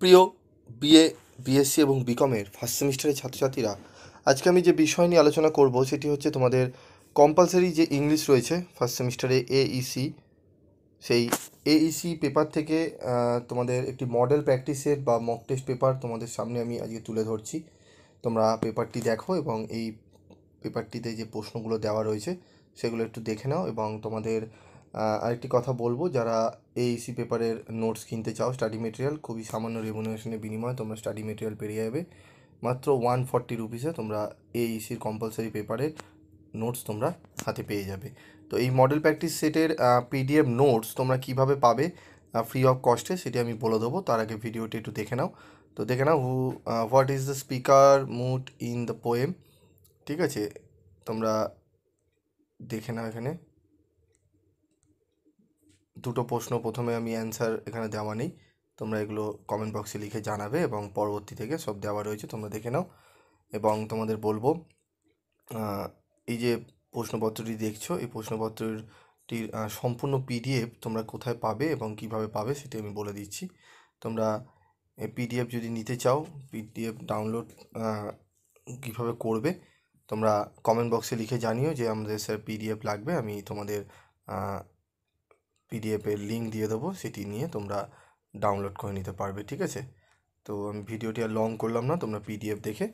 প্রিয় BA BSc এবং বিকমের first সেমিস্টারের ছাত্রছাত্রীরা আজকে আমি যে বিষয় নিয়ে আলোচনা করব সেটি হচ্ছে তোমাদের কম্পালসারি যে ইংলিশ রয়েছে ফার্স্ট সেমিস্টারে এইসি সেই এইসি পেপার e থেকে তোমাদের একটি মডেল প্র্যাকটিসের বা মক টেস্ট পেপার তোমাদের সামনে আমি আজকে তুলে ধরছি তোমরা পেপারটি দেখো এবং এই পেপারটিতে যে প্রশ্নগুলো দেওয়া রয়েছে সেগুলো একটু দেখে নাও এবং তোমাদের আরেকটি কথা বলবো যারা এইসি পেপারের নোটস কিনতে চাও স্টাডি মেটেরিয়াল খুবই সামান্য রেমুনেশনের বিনিময়ে তোমরা স্টাডি মেটেরিয়াল পেরিয়ে যাবে মাত্র ওয়ান ফর্টি রুপিসে তোমরা এইসির কম্পালসারি পেপারের নোটস তোমরা হাতে পেয়ে যাবে তো এই মডেল প্র্যাকটিস সেটের পিডিএফ নোটস তোমরা কিভাবে পাবে ফ্রি অফ কস্টে সেটি আমি বলে দেবো তার আগে ভিডিওটি একটু দেখে নাও তো দেখে নাও who what is the speaker mood in the poem ঠিক আছে তোমরা দেখে নাও এখানে দুটো প্রশ্ন প্রথমে আমি অ্যান্সার এখানে দেওয়া নেই তোমরা এগুলো কমেন্ট বক্সে লিখে জানাবে এবং পরবর্তী থেকে সব দেওয়া রয়েছে তোমরা দেখে নাও এবং তোমাদের বলবো এই যে প্রশ্নপত্রটি দেখছো এই প্রশ্নপত্রটির সম্পূর্ণ পিডিএফ তোমরা কোথায় পাবে এবং কিভাবে পাবে সেটি আমি বলে দিচ্ছি তোমরা পিডিএফ যদি নিতে চাও পিডিএফ ডাউনলোড কিভাবে করবে তোমরা কমেন্ট বক্সে লিখে জানিও যে আমাদের স্যার পিডিএফ লাগবে আমি তোমাদের পিডিএফের লিঙ্ক দিয়ে দেবো সেটি নিয়ে তোমরা ডাউনলোড করে নিতে পারবে ঠিক আছে তো আমি ভিডিওটি আর লং করলাম না তোমরা পিডিএফ দেখে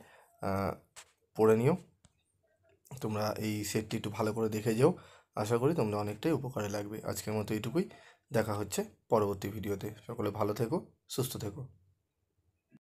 পড়ে নিও তোমরা এই সেটটি একটু ভালো করে দেখে যাও আশা করি তোমরা অনেকটাই উপকারে লাগবে আজকের মতো এইটুকুই দেখা হচ্ছে পরবর্তী ভিডিওতে সকলে ভালো থেকো সুস্থ থেকো